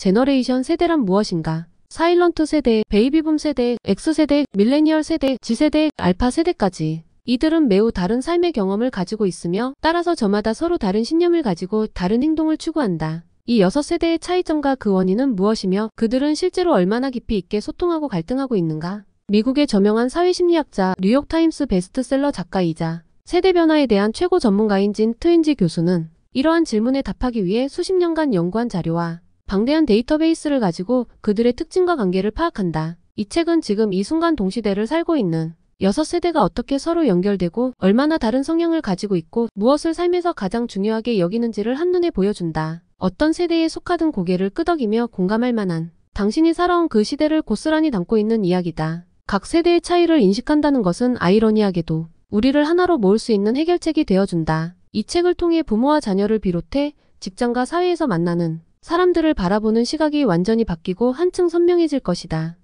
제너레이션 세대란 무엇인가? 사일런트 세대, 베이비붐 세대, 엑스 세대, 밀레니얼 세대, 지세대 알파 세대까지 이들은 매우 다른 삶의 경험을 가지고 있으며 따라서 저마다 서로 다른 신념을 가지고 다른 행동을 추구한다. 이 여섯 세대의 차이점과 그 원인은 무엇이며 그들은 실제로 얼마나 깊이 있게 소통하고 갈등하고 있는가? 미국의 저명한 사회심리학자, 뉴욕타임스 베스트셀러 작가이자 세대 변화에 대한 최고 전문가인 진 트윈지 교수는 이러한 질문에 답하기 위해 수십 년간 연구한 자료와 방대한 데이터베이스를 가지고 그들의 특징과 관계를 파악한다. 이 책은 지금 이 순간 동시대를 살고 있는 여섯 세대가 어떻게 서로 연결되고 얼마나 다른 성향을 가지고 있고 무엇을 삶에서 가장 중요하게 여기는지를 한눈에 보여준다. 어떤 세대에 속하든 고개를 끄덕이며 공감할 만한 당신이 살아온 그 시대를 고스란히 담고 있는 이야기다. 각 세대의 차이를 인식한다는 것은 아이러니하게도 우리를 하나로 모을 수 있는 해결책이 되어준다. 이 책을 통해 부모와 자녀를 비롯해 직장과 사회에서 만나는 사람들을 바라보는 시각이 완전히 바뀌고 한층 선명해질 것이다.